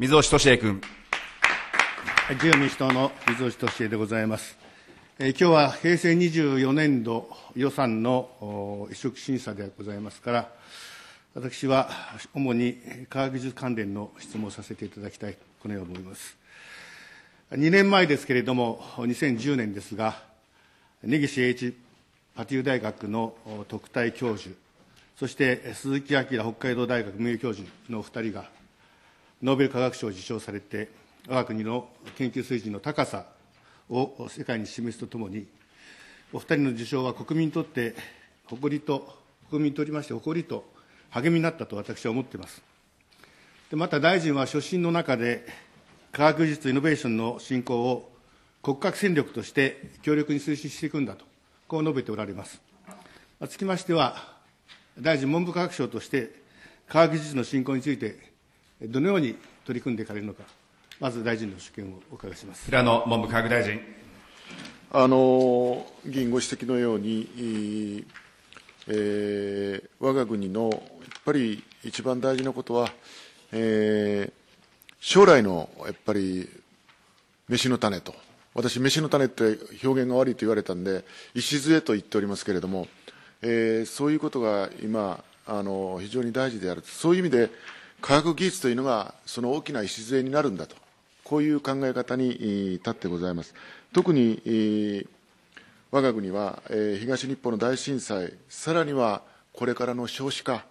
水尾俊恵君。自由民主党の水尾俊恵でございます。えー、今日は平成24年度予算の移植審査でございますから、私は主に科学技術関連の質問をさせていただきたい、このように思います。2年前ですけれども、2010年ですが、根岸英一パティウ大学の特待教授、そして鈴木明北海道大学名誉教授の2人が、ノーベル化学賞を受賞されて、我が国の研究水準の高さを世界に示すとともに、お二人の受賞は国民にとって誇りと、国民にとりまして誇りと励みになったと私は思っています。でまた大臣は所信の中で、科学技術イノベーションの振興を国家戦力として強力に推進していくんだと、こう述べておられます。つきましては、大臣文部科学省として、科学技術の振興についてどのように取り組んでいかれるのか、まず大臣の主権をお伺いします平野文部科学大臣。あの議員ご指摘のように、えー、我が国のやっぱり一番大事なことは、えー、将来のやっぱり飯の種と、私、飯の種って表現が悪いと言われたんで、礎と言っておりますけれども、えー、そういうことが今あの、非常に大事である、そういう意味で、科学技術というのがその大きな礎になるんだと、こういう考え方に立ってございます。特に我が国は東日本の大震災、さらにはこれからの少子化、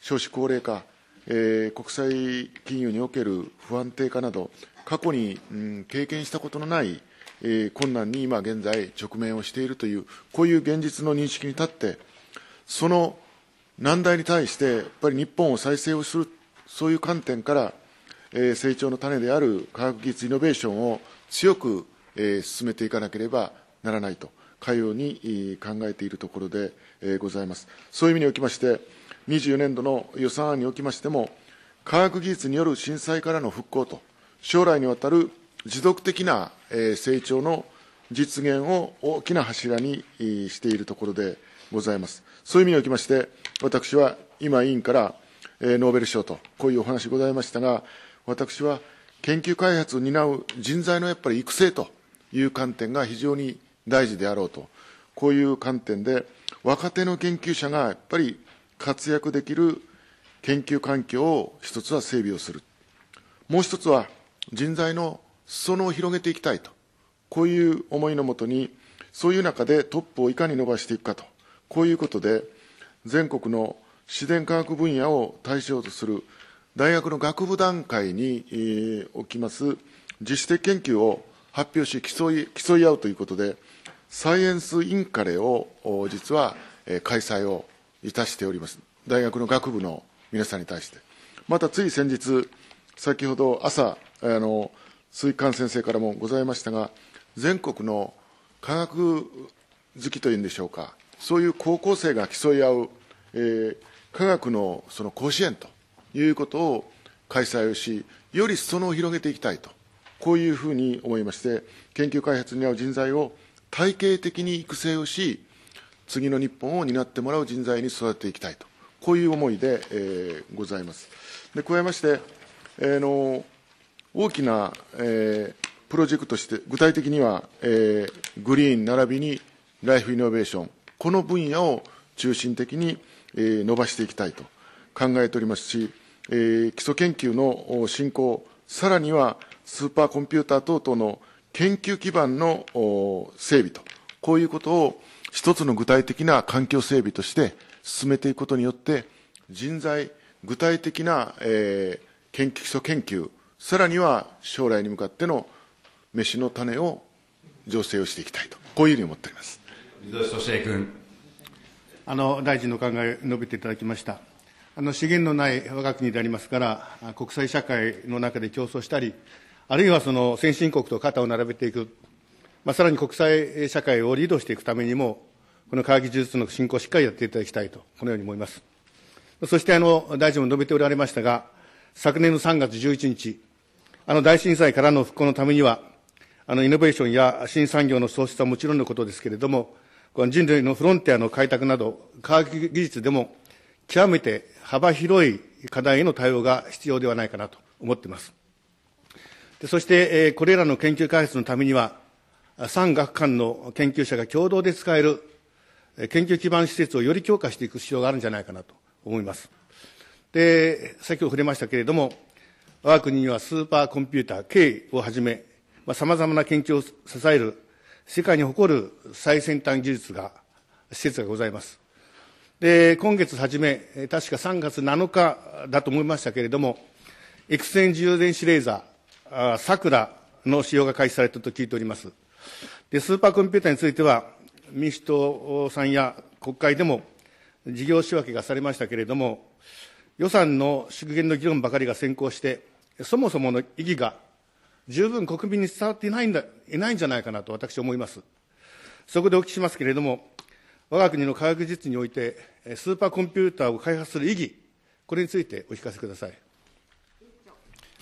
少子高齢化、国際金融における不安定化など、過去に経験したことのない困難に今現在直面をしているという、こういう現実の認識に立って、その難題に対して、やっぱり日本を再生をするそういう観点から、えー、成長の種である科学技術イノベーションを強く、えー、進めていかなければならないと、かように考えているところで、えー、ございます。そういう意味におきまして、24年度の予算案におきましても、科学技術による震災からの復興と、将来にわたる持続的な、えー、成長の実現を大きな柱にしているところでございます。そういう意味におきまして、私は今、委員からノーベル賞と、こういうお話ございましたが、私は研究開発を担う人材のやっぱり育成という観点が非常に大事であろうと、こういう観点で、若手の研究者がやっぱり活躍できる研究環境を一つは整備をする、もう一つは人材の裾野を広げていきたいと、こういう思いのもとに、そういう中でトップをいかに伸ばしていくかと、こういうことで、全国の自然科学分野を対象とする大学の学部段階におきます自主的研究を発表し競い競い合うということでサイエンスインカレを実は開催をいたしております大学の学部の皆さんに対してまたつい先日先ほど朝あの水管先生からもございましたが全国の科学好きというんでしょうかそういう高校生が競い合う、えー、科学のその甲子園ということを開催をし、よりそのを広げていきたいと、こういうふうに思いまして、研究開発に合う人材を体系的に育成をし、次の日本を担ってもらう人材に育てていきたいと、こういう思いで、えー、ございます。で加えまして、えー、の大きな、えー、プロジェクトとして、具体的には、えー、グリーン並びにライフイノベーション、この分野を中心的に、伸ばしていきたいと考えておりますし、基礎研究の進行、さらにはスーパーコンピューター等々の研究基盤の整備と、こういうことを一つの具体的な環境整備として進めていくことによって、人材、具体的な、え研究基礎研究、さらには将来に向かっての飯の種を醸成をしていきたいと、こういうふうに思っております。水戸俊君あの大臣の考え述べていただきました。あの資源のない我が国でありますから、国際社会の中で競争したり、あるいはその先進国と肩を並べていく、まあ、さらに国際社会をリードしていくためにも、この科学技術の振興をしっかりやっていただきたいと、このように思います。そしてあの大臣も述べておられましたが、昨年の3月11日、あの大震災からの復興のためには、あのイノベーションや新産業の創出はもちろんのことですけれども、この人類のフロンティアの開拓など、科学技術でも極めて幅広い課題への対応が必要ではないかなと思っています。でそして、えこれらの研究開発のためには、産学官の研究者が共同で使える研究基盤施設をより強化していく必要があるんじゃないかなと思います。で、先ほど触れましたけれども、我が国にはスーパーコンピューター K をはじめ、さまざ、まな研究を支える世界に誇る最先端技術が、施設がございます。で、今月初め、確か3月7日だと思いましたけれども、エクステン自由電子レーザー、さくらの使用が開始されたと聞いております。で、スーパーコンピューターについては、民主党さんや国会でも事業仕分けがされましたけれども、予算の縮減の議論ばかりが先行して、そもそもの意義が十分国民に伝わっていないんだいないんじゃないかなと私思います。そこでお聞きしますけれども、我が国の科学技術において、スーパーコンピューターを開発する意義、これについてお聞かせください。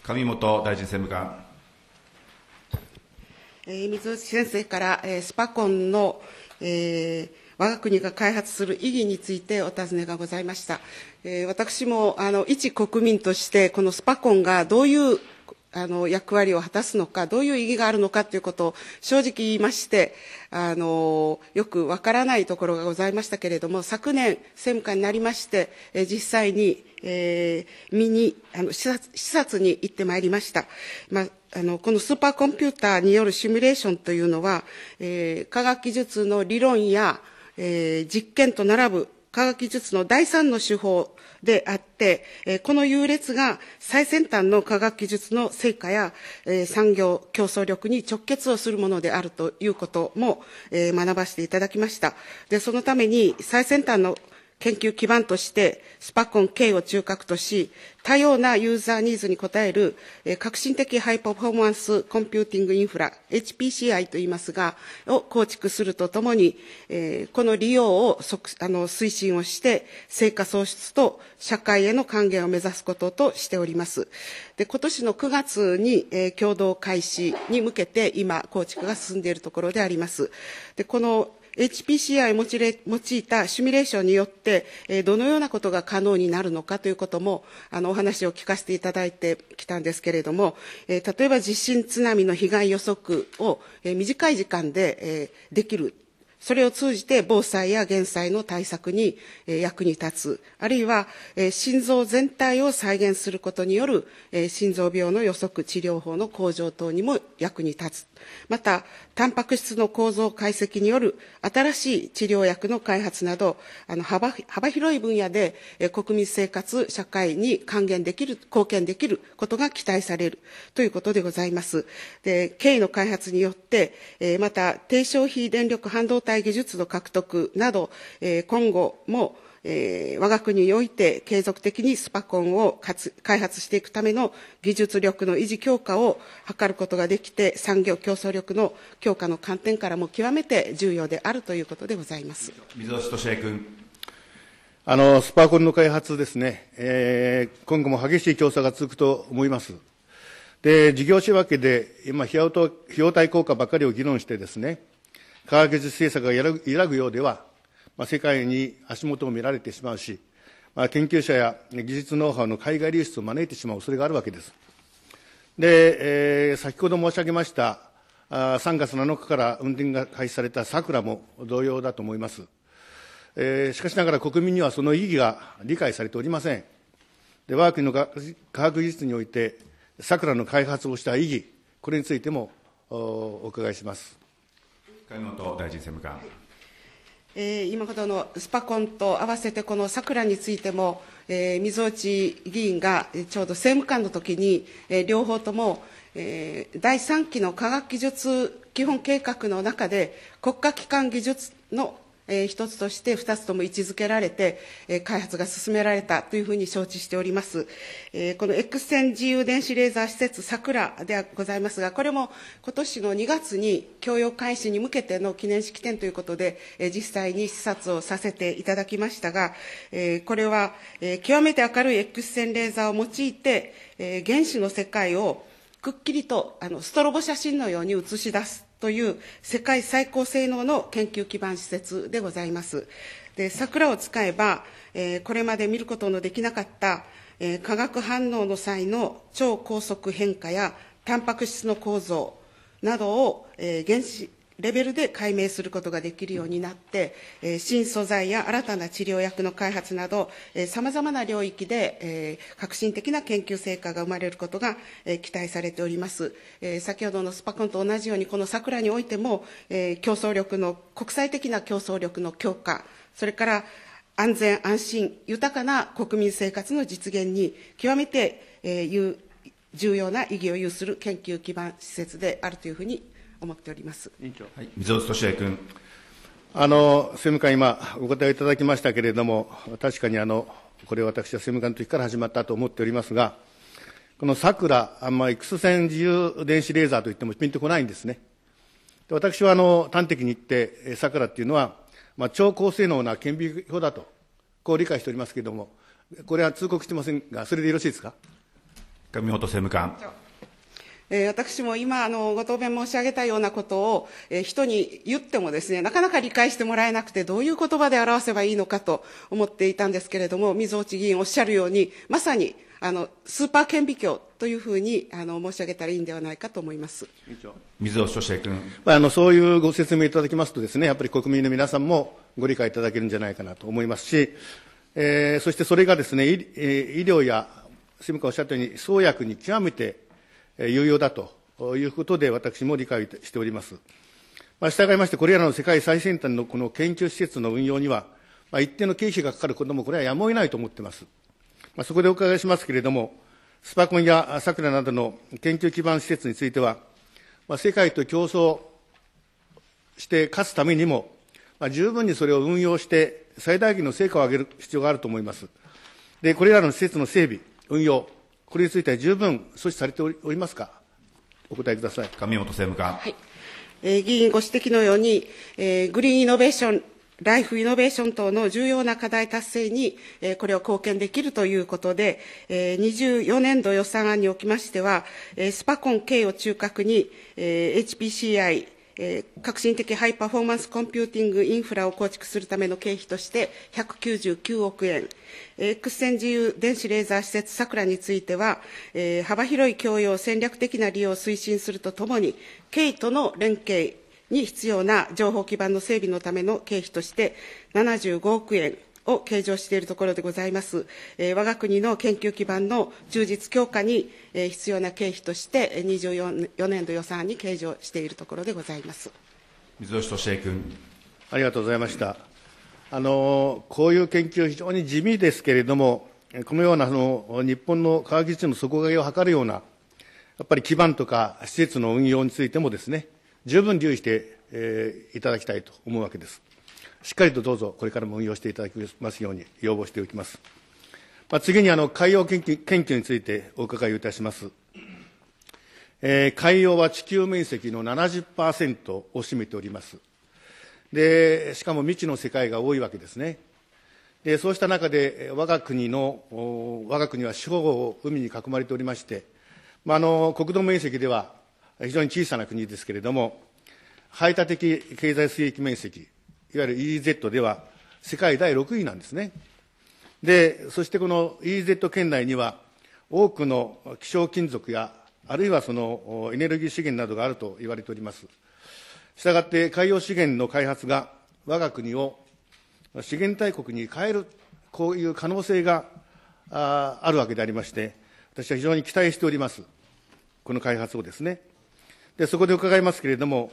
上本大臣政務官。えー、水内先生から、えー、スパコンの、えー、我が国が開発する意義についてお尋ねがございました。えー、私もあの一国民としてこのスパコンがどういうあの役割を果たすのかどういう意義があるのかということを正直言いましてあのよくわからないところがございましたけれども昨年、政務官になりまして実際に、えー、見にあの視察視察に行ってまいりました。まああのこのスーパーコンピューターによるシミュレーションというのは、えー、科学技術の理論や、えー、実験と並ぶ科学技術の第三の手法であって、この優劣が最先端の科学技術の成果や産業競争力に直結をするものであるということも学ばせていただきました。でそのために最先端の研究基盤として、スパコン K を中核とし、多様なユーザーニーズに応える、え革新的ハイパフォーマンスコンピューティングインフラ、HPCI といいますが、を構築するとともに、えこの利用をあの推進をして、成果創出と社会への還元を目指すこととしております。で今年の9月に、え共同開始に向けて、今、構築が進んでいるところであります。でこの HPCI を用いたシミュレーションによって、どのようなことが可能になるのかということも、あの、お話を聞かせていただいてきたんですけれども、例えば地震津波の被害予測を短い時間でできるそれを通じて防災や減災の対策に役に立つ、あるいは心臓全体を再現することによる心臓病の予測治療法の向上等にも役に立つまた、タンパク質の構造解析による新しい治療薬の開発など、あの幅幅広い分野で、え国民生活、社会に還元できる、貢献できることが期待されるということでございます。で、経緯の開発によって、えまた、低消費電力半導体技術の獲得など、え今後も、えー、我が国において継続的にスパコンを開発していくための技術力の維持強化を図ることができて、産業競争力の強化の観点からも極めて重要であるということでございます。水尾俊明君。あのスパコンの開発ですね、えー、今後も激しい競争が続くと思います。で、事業仕分けで、今費用と、費用対効果ばかりを議論してですね、科学技術政策が揺らぐようでは、まあ、世界に足元を見られてしまうし、まあ、研究者や技術ノウハウの海外流出を招いてしまう恐れがあるわけです。で、えー、先ほど申し上げましたあ3月7日から運転が開始されたさくらも同様だと思います、えー、しかしながら国民にはその意義が理解されておりませんで我が国の科学技術においてさくらの開発をした意義これについてもお伺いします本大臣政務官えー、今ほどのスパコンと合わせてこの桜についても、えー、溝内議員がちょうど政務官の時に、えー、両方とも、えー、第3期の科学技術基本計画の中で国家機関技術のえー、一つとして二つとも位置づけられて、え開発が進められたというふうに承知しております。えこの X 線自由電子レーザー施設さくらではございますが、これも今年の2月に供養開始に向けての記念式典ということで、え実際に視察をさせていただきましたが、えこれは、え極めて明るい X 線レーザーを用いて、え原子の世界をくっきりとあのストロボ写真のように映し出すという世界最高性能の研究基盤施設でございます。で桜を使えば、えー、これまで見ることのできなかった、えー、化学反応の際の超高速変化やタンパク質の構造などを、えー、原子レベルで解明することができるようになって、え新素材や新たな治療薬の開発など、さまざまな領域で、え革新的な研究成果が生まれることが、え期待されております、え先ほどのスパコンと同じように、この桜においても、え競争力の、国際的な競争力の強化、それから安全、安心、豊かな国民生活の実現に、極めて、えー、重要な意義を有する研究基盤施設であるというふうに思っております。委員長、はい、水尾俊也君。あの政務官、今、お答えいただきましたけれども、確かにあのこれ、私は政務官の時から始まったと思っておりますが、このさくら、あんまり X 線自由電子レーザーといってもピンとこないんですね。で私はあの端的に言って、さくらっていうのは、まあ、超高性能な顕微鏡だと、こう理解しておりますけれども、これは通告してませんが、それでよろしいですか。上本政務官。え私も今あのご答弁申し上げたようなことを、え人に言ってもですねなかなか理解してもらえなくてどういう言葉で表せばいいのかと思っていたんですけれども水落議員おっしゃるようにまさにあのスーパー顕微鏡というふうにあの申し上げたらいいんではないかと思います水尾所司君、まあ、あのそういうご説明いただきますとですねやっぱり国民の皆さんもご理解いただけるんじゃないかなと思いますし、えー、そしてそれがですね医,、えー、医療や、すみかおっしゃったように創薬に極めて有用だということで、私も理解しております。まあ、従いまして、これらの世界最先端のこの研究施設の運用には、まあ、一定の経費がかかることも、これはやむを得ないと思っています。まあ、そこでお伺いしますけれども、スパコンやサクラなどの研究基盤施設については、まあ、世界と競争して勝つためにも、まあ、十分にそれを運用して、最大限の成果を上げる必要があると思います。で、これらの施設の整備、運用、これについては十分阻止されておりますか、お答えください上本政務官、はいえ議員ご指摘のように、えグリーンイノベーション、ライフイノベーション等の重要な課題達成に、えこれを貢献できるということで、え24年度予算案におきましては、えスパコン K を中核に、えー、HPCI え革新的ハイパフォーマンスコンピューティングインフラを構築するための経費として199億円、X 線自由電子レーザー施設さくらについては、え幅広い共用、戦略的な利用を推進するとともに、経費との連携に必要な情報基盤の整備のための経費として75億円、を計上しているところでございます。えー、我が国の研究基盤の充実強化に、えー、必要な経費として、24年度予算に計上しているところでございます。水吉俊恵君。ありがとうございました。あのこういう研究、非常に地味ですけれども、このようなあの日本の科学技術の底上げを図るような、やっぱり基盤とか施設の運用についてもですね、十分留意して、えー、いただきたいと思うわけです。しっかりとどうぞこれからも運用していただきますように要望しておきます。まあ、次にあの海洋研究研究についてお伺いをいたします。えー、海洋は地球面積の70%を占めております。で、しかも未知の世界が多いわけですね。で、そうした中で、我が国の、我が国は四方を海に囲まれておりまして、まあ、あの、国土面積では非常に小さな国ですけれども、排他的経済水域面積、いわゆる EEZ では世界第6位なんですね。で、そしてこの EEZ 圏内には、多くの希少金属や、あるいはそのエネルギー資源などがあると言われております。したがって海洋資源の開発が我が国を資源大国に変える、こういう可能性があるわけでありまして、私は非常に期待しております、この開発をですね。でそこで伺いますけれども、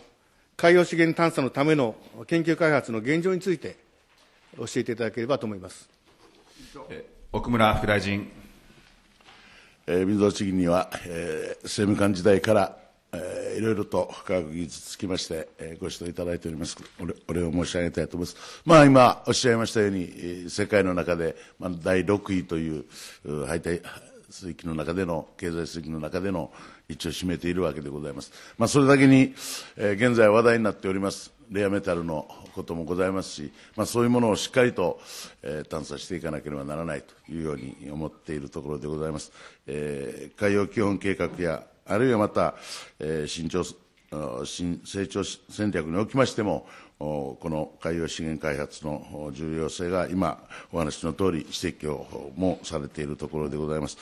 海洋資源探査のための研究開発の現状について、教えていただければと思います奥村副大臣。えー、水戸地義には、えー、政務官時代から、えー、いろいろと科学技術つきまして、えー、ご指導いただいておりますお礼を申し上げたいと思います。まあ今おっしゃいましたように、え世界の中で、まあ、第6位という敗退水域の中での、経済水域の中での位置を占めているわけでございます。まあ、それだけに、えー、現在話題になっております、レアメタルのこともございますし、まあ、そういうものをしっかりと、えー、探査していかなければならないというように思っているところでございます。えー、海洋基本計画や、あるいはまた、えー、新潮、成長戦略におきましても、この海洋資源開発の重要性が今、お話の通り、指摘をもされているところでございます。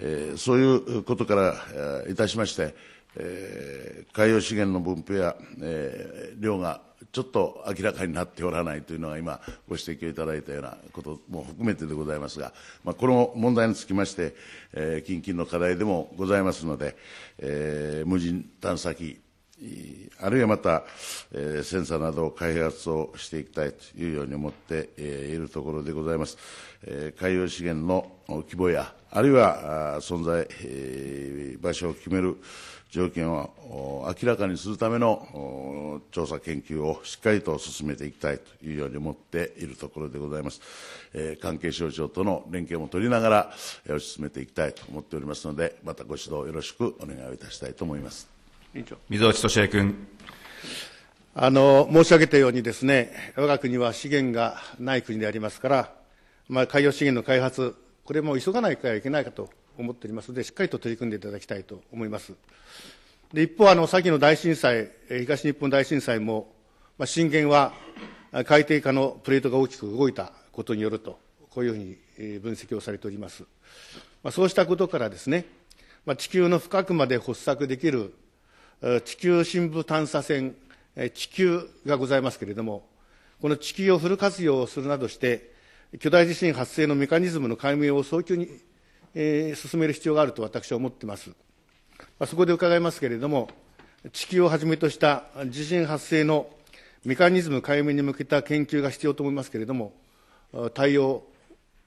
えー、そういうことからいたしまして、えー、海洋資源の分布や、えー、量がちょっと明らかになっておらないというのが今、ご指摘をいただいたようなことも含めてでございますが、まあ、この問題につきまして、えー、近々の課題でもございますので、えー、無人探査機あるいはまた、えー、センサーなど開発をしていきたいというように思って、えー、いるところでございます。えー、海洋資源の規模や、あるいは存在、えー、場所を決める条件を明らかにするための調査研究をしっかりと進めていきたいというように思っているところでございます。えー、関係省庁との連携も取りながら、えー、進めていきたいと思っておりますので、またご指導よろしくお願いをいたしたいと思います。水落敏恵君。あの申し上げたようにですね、我が国は資源がない国でありますから、まあ、海洋資源の開発、これも急がないかいけないかと思っておりますので、しっかりと取り組んでいただきたいと思います。で一方あの、先の大震災、東日本大震災も、まあ、震源は海底下のプレートが大きく動いたことによると、こういうふうに分析をされております。まあ、そうしたことからですね、まあ、地球の深くまで発作できる地球深部探査船地球がございますけれどもこの地球をフル活用するなどして巨大地震発生のメカニズムの解明を早急に、えー、進める必要があると私は思っています、まあ、そこで伺いますけれども地球をはじめとした地震発生のメカニズム解明に向けた研究が必要と思いますけれども対応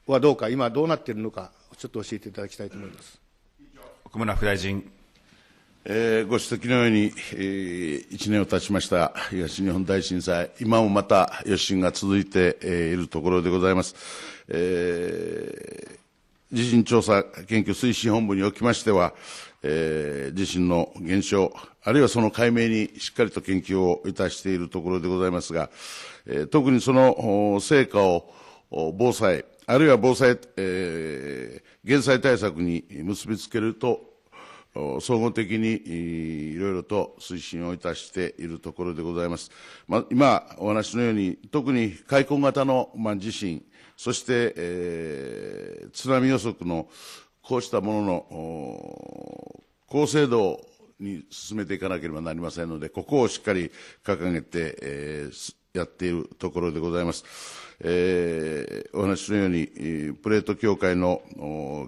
はどうか今どうなっているのかちょっと教えていただきたいと思います奥村副大臣ご指摘のように、1年を経ちました東日本大震災、今もまた余震が続いているところでございます。地震調査研究推進本部におきましては、えー、地震の減少、あるいはその解明にしっかりと研究をいたしているところでございますが、えー、特にその成果を防災、あるいは防災、えー、減災対策に結びつけると総合的にいろいろと推進をいたしているところでございます。まあ、今お話のように、特に開墾型の、まあ、地震、そして、えー、津波予測のこうしたものの高精度に進めていかなければなりませんので、ここをしっかり掲げて、えー、やっているところでございます。えー、お話のように、プレート協会の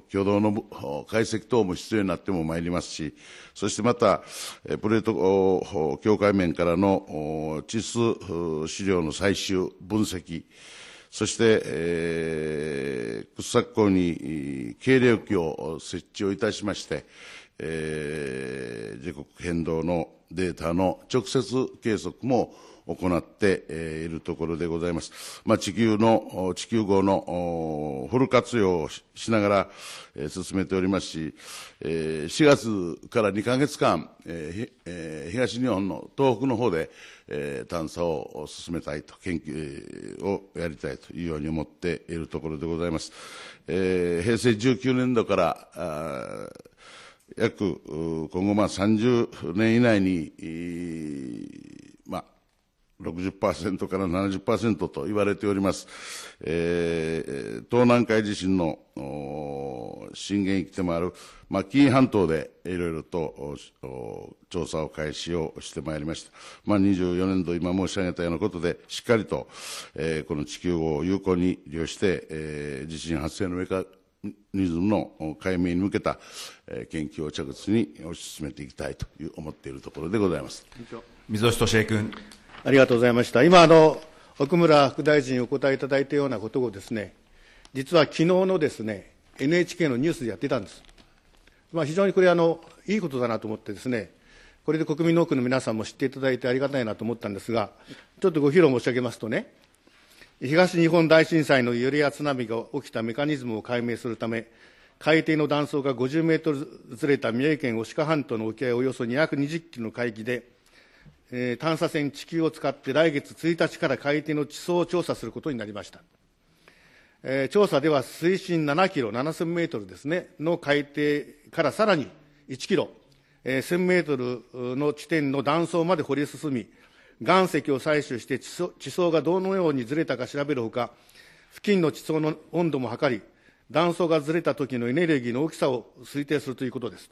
挙動の解析等も必要になってもまいりますし、そしてまた、プレート協会面からの地質資料の採集、分析、そして、えー、掘削港に計量器を設置をいたしまして、えー、時刻変動のデータの直接計測も行っているところでございます。まあ、地球の、地球号のフル活用をしながら、え進めておりますし、え4月から2か月間、え東日本の東北の方で、え探査を進めたいと、研究をやりたいというように思っているところでございます。え平成19年度から、あ約今後まあ30年以内に、まあ、60%から70%と言われております、えー、東南海地震の震源域でもある、まあ、紀伊半島でいろいろと調査を開始をしてまいりました。まあ、24年度、今申し上げたようなことで、しっかりと、えー、この地球を有効に利用して、えー、地震発生のメカニズムの解明に向けた研究を着実に推し進めていきたいという思っているところでございます水吉俊恵君。ありがとうございました。今あの奥村副大臣お答えいただいたようなことをですね、実は昨日のですね NHK のニュースでやってたんです。まあ、非常にこれあのいいことだなと思ってですね、これで国民の多くの皆さんも知っていただいてありがたいなと思ったんですが、ちょっとご披露申し上げますとね、東日本大震災の揺れや津波が起きたメカニズムを解明するため、海底の断層が50メートルずれた三重県牡鹿半島の沖合およそ220キロの海域で、えー、探査船地球を使って来月1日から海底の地層を調査することになりました。えー、調査では水深7キロ、7000メートルですね、の海底からさらに1キロ、えー、1000メートルの地点の断層まで掘り進み、岩石を採取して地層がどのようにずれたか調べるほか、付近の地層の温度も測り、断層がずれた時のエネルギーの大きさを推定するということです。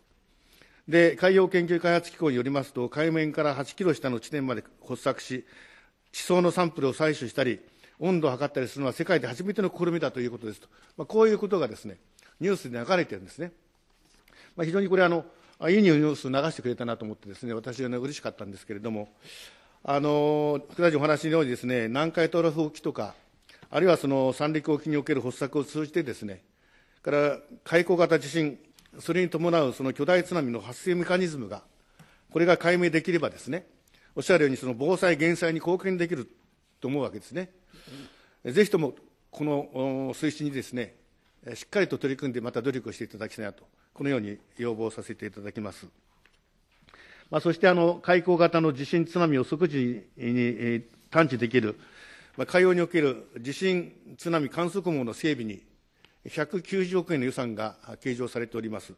で、海洋研究開発機構によりますと、海面から8キロ下の地点まで掘削し、地層のサンプルを採取したり、温度を測ったりするのは世界で初めての試みだということですと、まあ、こういうことがですね、ニュースで流れてるんですね。まあ、非常にこれあの、いいニュース流してくれたなと思ってですね、私は、ね、嬉しかったんですけれども、あの副大臣お話のようにです、ね、南海トラフ沖とか、あるいはその三陸沖における発作を通じてです、ね、から海溝型地震、それに伴うその巨大津波の発生メカニズムが、これが解明できればですね、おっしゃるようにその防災・減災に貢献できると思うわけですね。ぜひともこの推進にですね、しっかりと取り組んで、また努力をしていただきたいなと、このように要望させていただきます。まあ、そしてあの海溝型の地震、津波を即時に探知できる、まあ、海洋における地震、津波観測網の整備に190億円の予算が計上されております。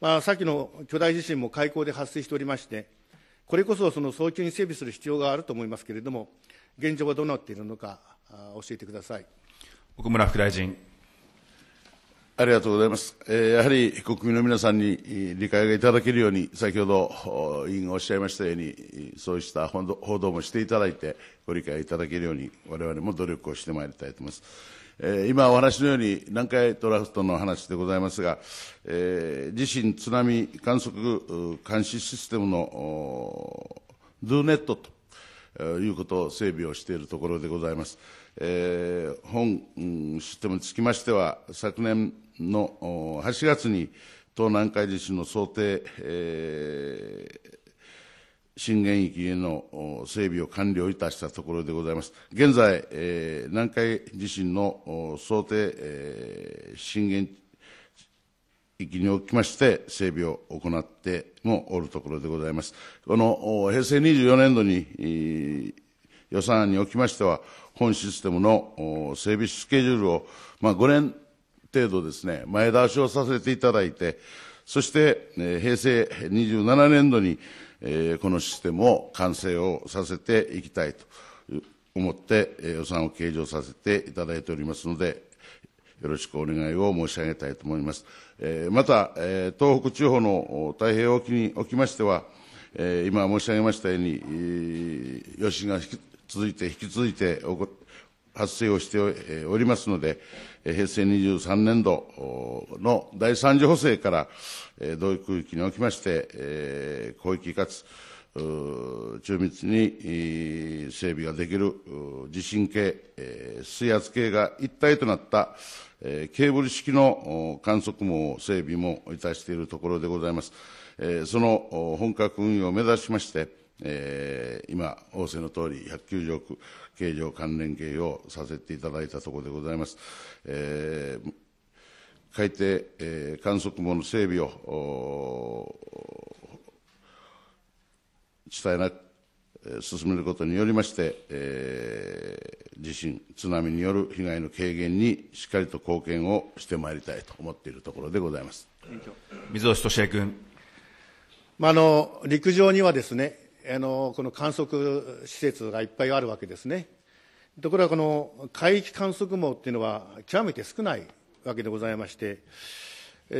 まあ、先の巨大地震も海溝で発生しておりまして、これこそその早急に整備する必要があると思いますけれども、現状はどうなっているのか、教えてください。奥村副大臣。ありがとうございます。えやはり国民の皆さんに理解がいただけるように、先ほど委員がおっしゃいましたように、そうした報道もしていただいて、ご理解いただけるように、われわれも努力をしてまいりたいと思います。え今お話のように、南海トラフトの話でございますが、え地震津波観測監視システムのドゥネットということを整備をしているところでございます。え本システムにつきましては、昨年の8月に、東南海地震の想定、えー、震源域への整備を完了いたしたところでございます。現在、えー、南海地震の想定、えー、震源域におきまして、整備を行ってもおるところでございます。この平成24年度に、えー、予算案におきましては、本システムの整備スケジュールを、まあ、5年程度ですね、前倒しをさせていただいて、そして、えー、平成27年度に、えー、このシステムを完成をさせていきたいと思って、えー、予算を計上させていただいておりますので、よろしくお願いを申し上げたいと思います。えー、また、えー、東北地方の太平洋沖におきましては、えー、今申し上げましたように、えー、余震が続いて、引き続いて発生をしておりますので、平成23年度の第3次補正から、同区域におきまして、広域かつ中密に整備ができる地震計、水圧計が一体となったケーブル式の観測網整備もいたしているところでございます。その本格運用を目指しまして、えー、今、仰せの通り、190億経常関連経営をさせていただいたところでございます。えー、海底、えー、観測網の整備を伝えなく、え進めることによりまして、えー、地震、津波による被害の軽減にしっかりと貢献をしてまいりたいと思っているところでございます水尾俊恵君、まあ、あの陸上にはですねあのこの観測施設がいっぱいあるわけですね。ところがこの海域観測網っていうのは極めて少ないわけでございまして、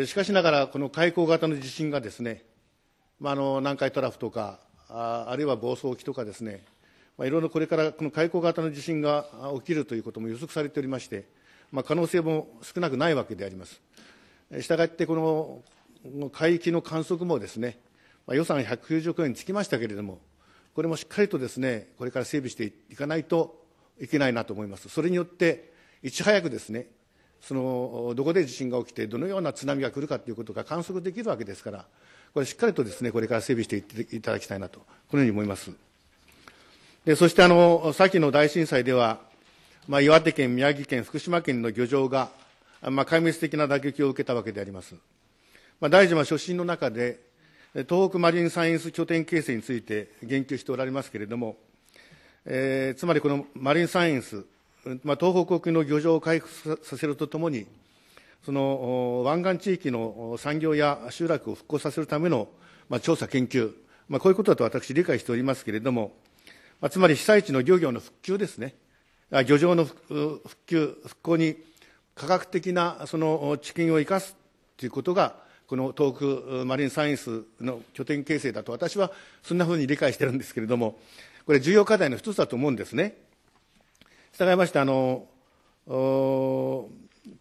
しかしながらこの海溝型の地震がですね、まあ、あの南海トラフとかあ、あるいは房総沖とかですね、まあ、いろいろこれからこの海溝型の地震が起きるということも予測されておりまして、まあ、可能性も少なくないわけであります。したがってこの海域の観測網ですね、まあ、予算190億円につきましたけれども、これもしっかりとですね、これから整備していかないといけないなと思います。それによって、いち早くですね、そのどこで地震が起きて、どのような津波が来るかということが観測できるわけですから、これ、しっかりとですねこれから整備していただきたいなと、このように思います。でそしてあの、先の大震災では、まあ、岩手県、宮城県、福島県の漁場が、まあ、壊滅的な打撃を受けたわけであります。まあ、大臣は初心の中で、東北マリンサイエンス拠点形成について言及しておられますけれども、えー、つまりこのマリンサイエンス、まあ、東北沖の漁場を回復させるとともに、その湾岸地域の産業や集落を復興させるための、まあ、調査研究、まあ、こういうことだと私理解しておりますけれども、まあ、つまり被災地の漁業の復旧ですね、漁場の復旧、復興に科学的なその知見を生かすということがこの東北マリンサイエンスの拠点形成だと私はそんなふうに理解してるんですけれどもこれ重要課題の一つだと思うんですね。従いましてあの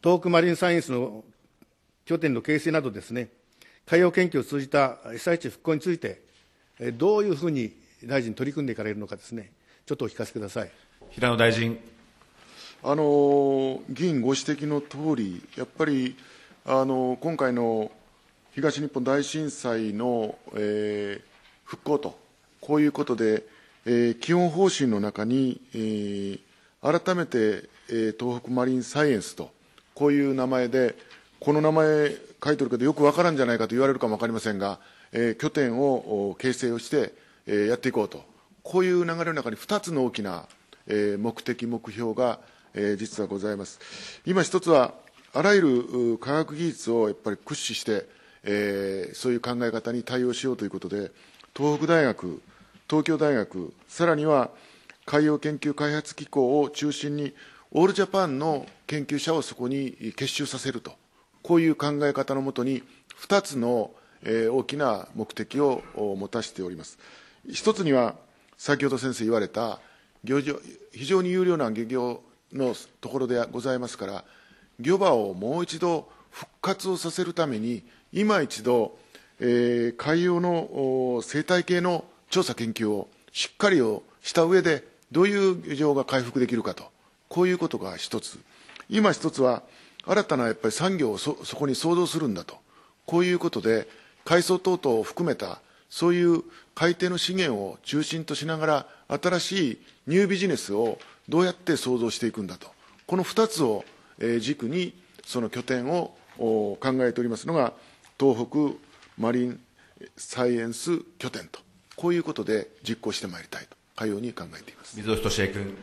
東北マリンサイエンスの拠点の形成などですね海洋研究を通じた被災地復興についてどういうふうに大臣取り組んでいかれるのかですねちょっとお聞かせください平野大臣あの議員ご指摘の通りやっぱりあの今回の東日本大震災の、えー、復興と、こういうことで、えー、基本方針の中に、えー、改めて、えー、東北マリンサイエンスと、こういう名前で、この名前書いてるけど、よくわからんじゃないかと言われるかもわかりませんが、えー、拠点を形成をして、えー、やっていこうと、こういう流れの中に2つの大きな、えー、目的、目標が、えー、実はございます。今一つはあらゆる科学技術をやっぱり駆使して、えー、そういう考え方に対応しようということで、東北大学、東京大学、さらには海洋研究開発機構を中心に、オールジャパンの研究者をそこに結集させると、こういう考え方のもとに、2つの、えー、大きな目的を持たせております。一つには、先ほど先生言われた、漁場非常に有料な漁業のところでございますから、漁場をもう一度復活をさせるために、今一度、えー、海洋の生態系の調査研究をしっかりをした上で、どういう漁場が回復できるかと、こういうことが一つ、今一つは、新たなやっぱり産業をそこに創造するんだと、こういうことで、海藻等々を含めた、そういう海底の資源を中心としながら、新しいニュービジネスをどうやって創造していくんだと、この2つを軸に、その拠点を考えておりますのが、東北マリンサイエンス拠点と、こういうことで実行してまいりたいと、かように考えています水尾俊君。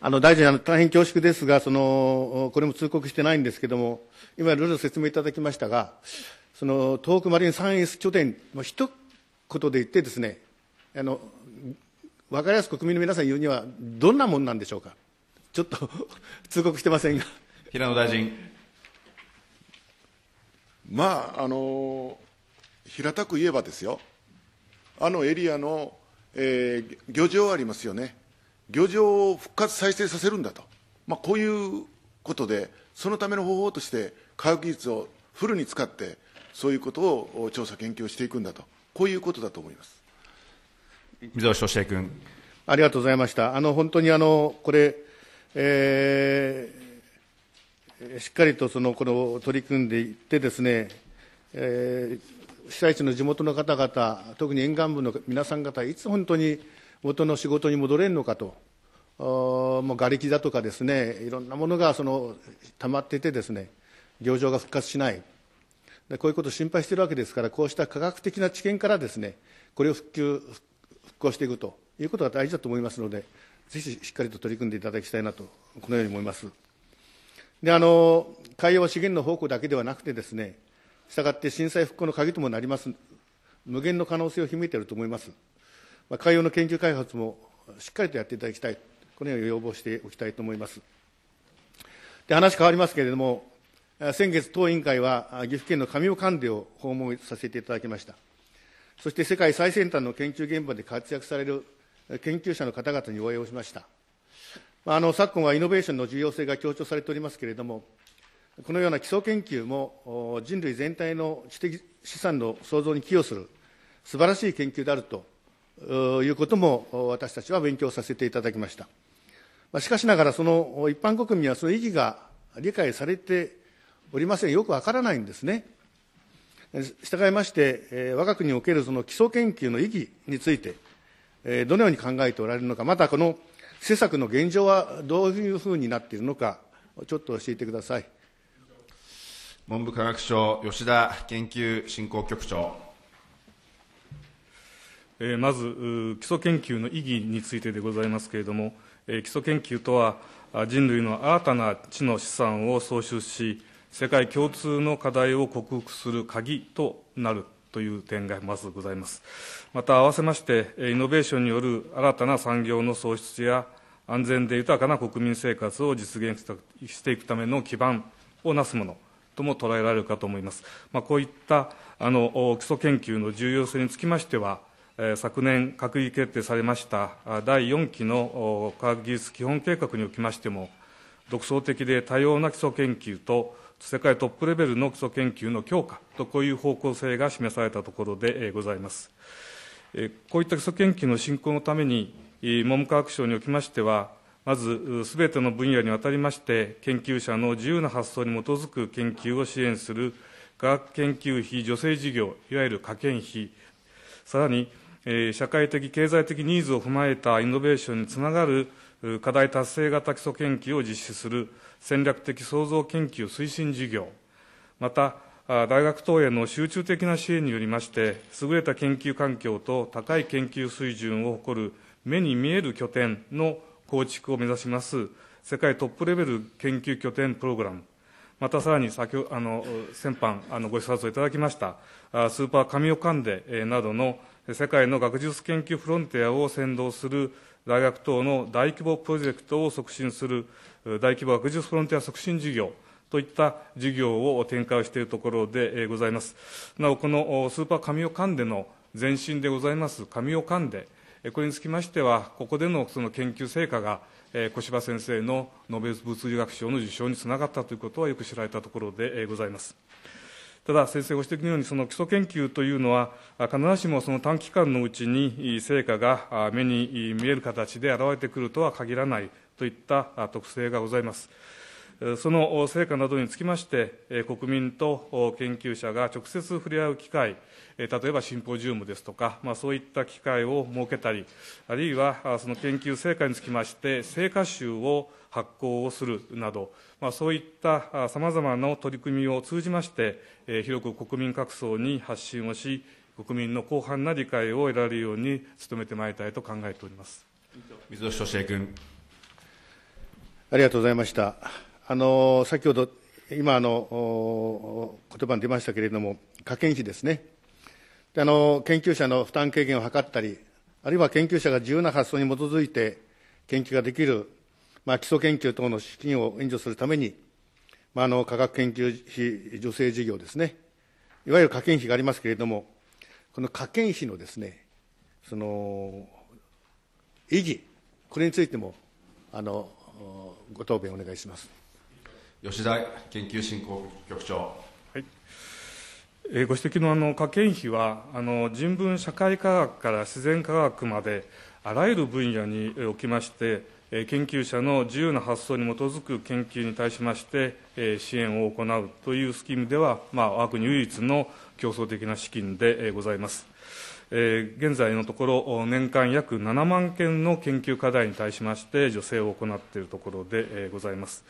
あの大臣あの、大変恐縮ですがその、これも通告してないんですけれども、今、いろいろ説明いただきましたが、その東北マリンサイエンス拠点、ひと言で言ってですね、あの分かりやすく国民の皆さん言うには、どんなもんなんでしょうか、ちょっと 通告してませんが。平野大臣まあ、あの平たく言えばですよ、あのエリアの、えー、漁場ありますよね、漁場を復活再生させるんだと、まあ、こういうことで、そのための方法として、科学技術をフルに使って、そういうことを調査、研究をしていくんだと、こういうことだと思います水尾俊平君。ありがとうございました。あの本当にあのこれ、えーしっかりとそのこの取り組んでいってですね、えー、被災地の地元の方々、特に沿岸部の皆さん方、いつ本当に元の仕事に戻れるのかと、もう瓦礫だとかですね、いろんなものがその溜まっていてですね、漁場が復活しないで、こういうことを心配しているわけですから、こうした科学的な知見からですね、これを復旧、復興していくということが大事だと思いますので、ぜひしっかりと取り組んでいただきたいなと、このように思います。であの海洋は資源の宝庫だけではなくてですね、したがって震災復興の鍵ともなります、無限の可能性を秘めていると思います。まあ、海洋の研究開発もしっかりとやっていただきたい、このように要望しておきたいと思います。で話変わりますけれども、先月、当委員会は岐阜県の上尾官邸を訪問させていただきました。そして世界最先端の研究現場で活躍される研究者の方々にお会いをしました。あの昨今はイノベーションの重要性が強調されておりますけれども、このような基礎研究も人類全体の知的資産の創造に寄与する素晴らしい研究であるということも私たちは勉強させていただきました。しかしながら、その一般国民はその意義が理解されておりません、よくわからないんですね。従いまして、我が国におけるその基礎研究の意義について、どのように考えておられるのか、またこの施策の現状はどういうふうになっているのか、ちょっと教えてください。文部科学省、吉田研究振興局長。えまず、基礎研究の意義についてでございますけれども、え基礎研究とは、人類の新たな知の資産を創出し、世界共通の課題を克服する鍵となるという点がまずございます。また、併せまして、イノベーションによる新たな産業の創出や、安全で豊かな国民生活を実現していくための基盤をなすものとも捉えられるかと思います。まあ、こういったあの基礎研究の重要性につきましては、昨年閣議決定されました第4期の科学技術基本計画におきましても、独創的で多様な基礎研究と世界トップレベルの基礎研究の強化と、こういう方向性が示されたところでございます。こういった基礎研究の振興のために、文部科学省におきましては、まずすべての分野にわたりまして、研究者の自由な発想に基づく研究を支援する科学研究費助成事業、いわゆる科研費、さらに、社会的、経済的ニーズを踏まえたイノベーションにつながる課題達成型基礎研究を実施する戦略的創造研究推進事業、また、大学等への集中的な支援によりまして、優れた研究環境と高い研究水準を誇る目に見える拠点の構築を目指します世界トップレベル研究拠点プログラム、またさらに先あの先般あのご視察をいただきましたスーパーカミオカンデなどの世界の学術研究フロンティアを先導する大学等の大規模プロジェクトを促進する大規模学術フロンティア促進事業といった事業を展開をしているところでございます。なお、このスーパー神尾関での前身でございます神尾関で、これにつきましては、ここでのその研究成果が、小柴先生のノーベル物理学賞の受賞につながったということはよく知られたところでございます。ただ、先生ご指摘のように、その基礎研究というのは、必ずしもその短期間のうちに成果が目に見える形で現れてくるとは限らないといった特性がございます。その成果などにつきまして、国民と研究者が直接触れ合う機会、例えばシンポジウムですとか、まあ、そういった機会を設けたり、あるいはその研究成果につきまして、成果集を発行をするなど、まあ、そういったさまざまな取り組みを通じまして、広く国民各層に発信をし、国民の広範な理解を得られるように努めてまいりたいと考えております。水戸俊恵君。ありがとうございました。あの先ほど、今あの、言葉に出ましたけれども、科研費ですねであの、研究者の負担軽減を図ったり、あるいは研究者が自由な発想に基づいて研究ができる、まあ、基礎研究等の資金を援助するために、まあ、あの科学研究費助成事業ですね、いわゆる科研費がありますけれども、この科研費のですね、その意義、これについても、あのご答弁お願いします吉田研究振興局長、はいえー、ご指摘のあの科研費はあの人文社会科学から自然科学まであらゆる分野におきまして、えー、研究者の自由な発想に基づく研究に対しまして、えー、支援を行うというスキームでは、まあ、我が国唯一の競争的な資金でございます。現在のところ、年間約7万件の研究課題に対しまして、助成を行っているところでございます。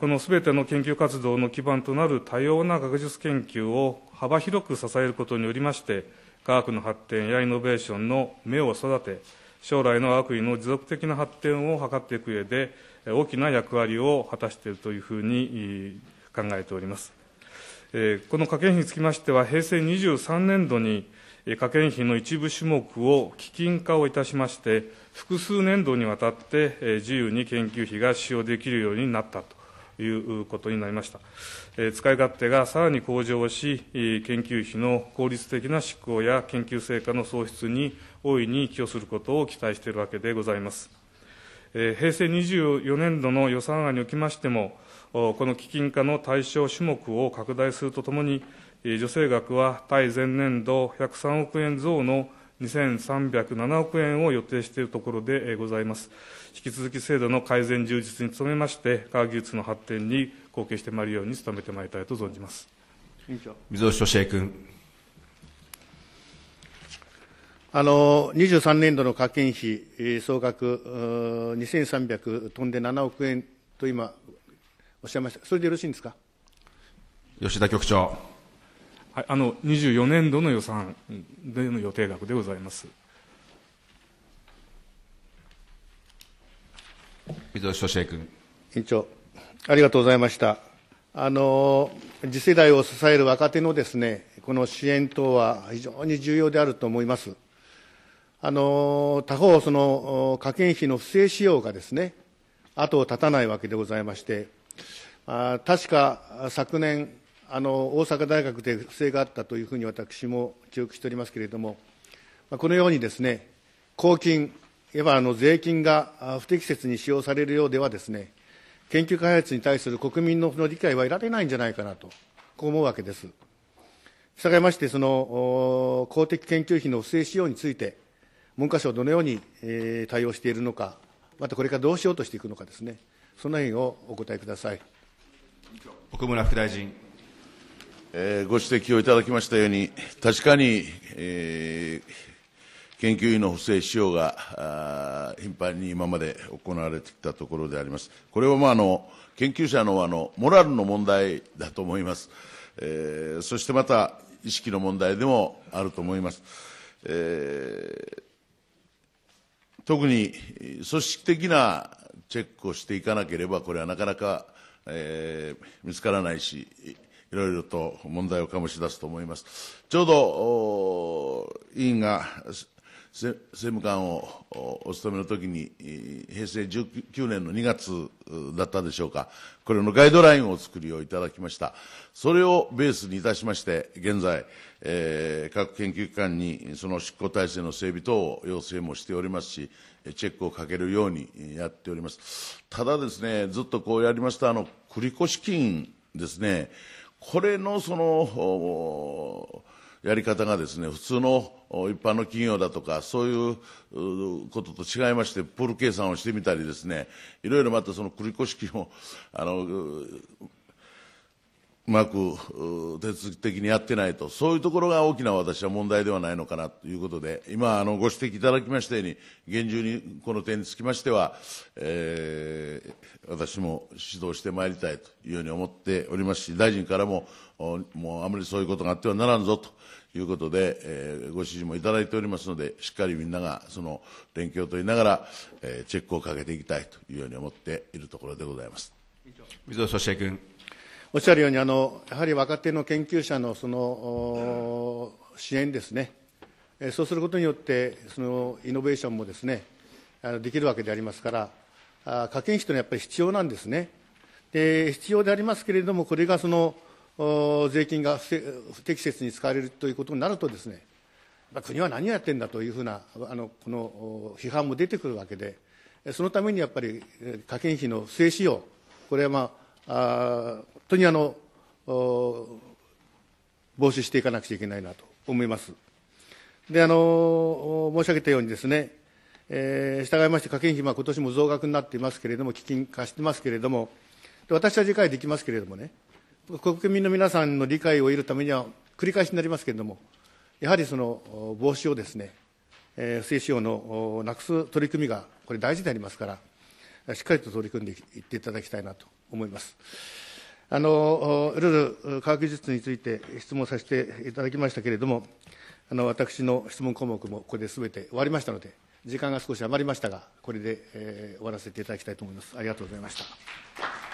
このすべての研究活動の基盤となる多様な学術研究を幅広く支えることによりまして、科学の発展やイノベーションの芽を育て、将来の悪意の持続的な発展を図っていく上で、大きな役割を果たしているというふうに考えております。この科研費につきましては、平成23年度に、科研費の一部種目を基金化をいたしまして、複数年度にわたって自由に研究費が使用できるようになったということになりました。使い勝手がさらに向上し、研究費の効率的な執行や研究成果の創出に大いに寄与することを期待しているわけでございます。平成24年度の予算案におきましても、この基金化の対象種目を拡大するとともに、助成額は対前年度103億円増の2307億円を予定しているところでございます。引き続き制度の改善充実に努めまして、科学技術の発展に貢献してまいるように努めてまいりたいと存じます。水尾俊恵君。あの23年度の課金費、総額2300飛んで7億円と今、おっしゃいました、それでよろしいんですか吉田局長。あの24年度の予算での予定額でございます。水尾俊君。委員長、ありがとうございました。あの次世代を支える若手のですねこの支援等は非常に重要であると思います。あの他方、その科研費の不正使用がですね後を絶たないわけでございまして、あ確か昨年、あの大阪大学で不正があったというふうに私も記憶しておりますけれども、このようにですね、公金、いわばあの税金が不適切に使用されるようではですね、研究開発に対する国民の理解は得られないんじゃないかなと、こう思うわけです。従いまして、その公的研究費の不正使用について、文科省どのように、えー、対応しているのか、またこれからどうしようとしていくのかですね、その辺をお答えください。奥村副大臣。えー、ご指摘をいただきましたように、確かに、えー、研究員の補正使用が頻繁に今まで行われてきたところであります。これは、まあ、あの研究者のあのモラルの問題だと思います、えー、そしてまた意識の問題でもあると思います。えー、特に組織的なチェックをしていかなければ、これはなかなか、えー、見つからないし、いろいろと問題を醸し出すと思います。ちょうど、委員が政務官をお務めの時に、平成19年の2月だったでしょうか、これのガイドラインを作りをいただきました。それをベースにいたしまして、現在、えー、各研究機関にその執行体制の整備等を要請もしておりますし、チェックをかけるようにやっております。ただですね、ずっとこうやりました、あの、繰越金ですね、これのそのやり方がですね普通の一般の企業だとかそういうことと違いましてプール計算をしてみたりですねいろいろまたその繰越金をあのうまく手続き的にやってないと、そういうところが大きな私は問題ではないのかなということで、今、あのご指摘いただきましたように、厳重にこの点につきましては、えー、私も指導してまいりたいというふうに思っておりますし、大臣からも、もうあまりそういうことがあってはならんぞということで、えー、ご指示もいただいておりますので、しっかりみんながその連携を取りながら、えー、チェックをかけていきたいというように思っているところでございます。水尾俊哉君。おっしゃるようにあの、やはり若手の研究者のその支援ですね、そうすることによって、そのイノベーションもですねできるわけでありますから、科研費というのはやっぱり必要なんですね。で必要でありますけれども、これがその税金が不適切に使われるということになるとですね、国は何をやってんだというふうなあのこの批判も出てくるわけで、そのためにやっぱり科研費の不正使用、これは、まあ、あ当にあの防止していかなくちゃいけないなと思います。であの申し上げたようにですね、えー、従いまして課金費、は今年も増額になっていますけれども、基金化してますけれども、私は理解できますけれどもね、国民の皆さんの理解を得るためには、繰り返しになりますけれども、やはりその防止をですね、えー、不正使用のなくす取り組みが、これ大事でありますから、しっかりと取り組んでいっていただきたいなと思います。あのいろいろ科学技術について質問させていただきましたけれども、あの私の質問項目もこれですべて終わりましたので、時間が少し余りましたが、これで、えー、終わらせていただきたいと思います。ありがとうございました。